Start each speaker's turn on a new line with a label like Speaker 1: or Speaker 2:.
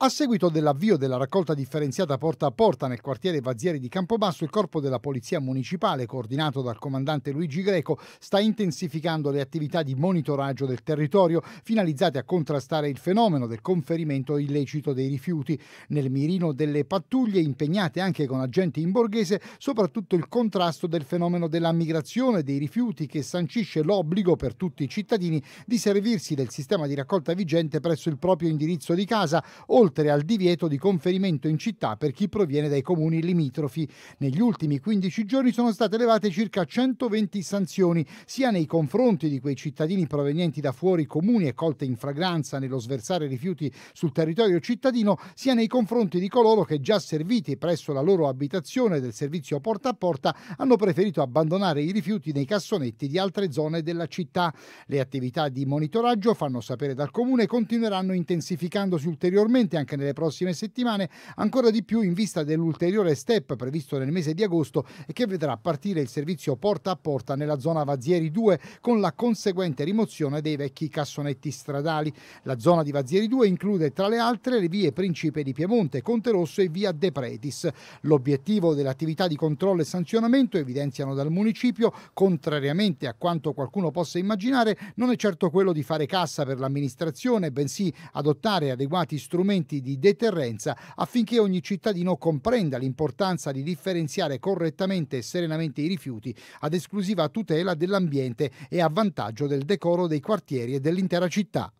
Speaker 1: A seguito dell'avvio della raccolta differenziata porta a porta nel quartiere Vazzieri di Campobasso, il corpo della Polizia Municipale, coordinato dal comandante Luigi Greco, sta intensificando le attività di monitoraggio del territorio finalizzate a contrastare il fenomeno del conferimento illecito dei rifiuti. Nel mirino delle pattuglie impegnate anche con agenti in borghese, soprattutto il contrasto del fenomeno della migrazione dei rifiuti che sancisce l'obbligo per tutti i cittadini di servirsi del sistema di raccolta vigente presso il proprio indirizzo di casa o oltre al divieto di conferimento in città per chi proviene dai comuni limitrofi. Negli ultimi 15 giorni sono state levate circa 120 sanzioni, sia nei confronti di quei cittadini provenienti da fuori comuni e colte in fragranza nello sversare rifiuti sul territorio cittadino, sia nei confronti di coloro che già serviti presso la loro abitazione del servizio porta a porta hanno preferito abbandonare i rifiuti nei cassonetti di altre zone della città. Le attività di monitoraggio, fanno sapere dal comune, continueranno intensificandosi ulteriormente avanti anche nelle prossime settimane, ancora di più in vista dell'ulteriore step previsto nel mese di agosto e che vedrà partire il servizio porta a porta nella zona Vazieri 2 con la conseguente rimozione dei vecchi cassonetti stradali. La zona di Vazieri 2 include tra le altre le vie Principe di Piemonte, Conte Rosso e via De L'obiettivo dell'attività di controllo e sanzionamento, evidenziano dal municipio, contrariamente a quanto qualcuno possa immaginare, non è certo quello di fare cassa per l'amministrazione, bensì adottare adeguati strumenti strumenti di deterrenza affinché ogni cittadino comprenda l'importanza di differenziare correttamente e serenamente i rifiuti ad esclusiva tutela dell'ambiente e a vantaggio del decoro dei quartieri e dell'intera città.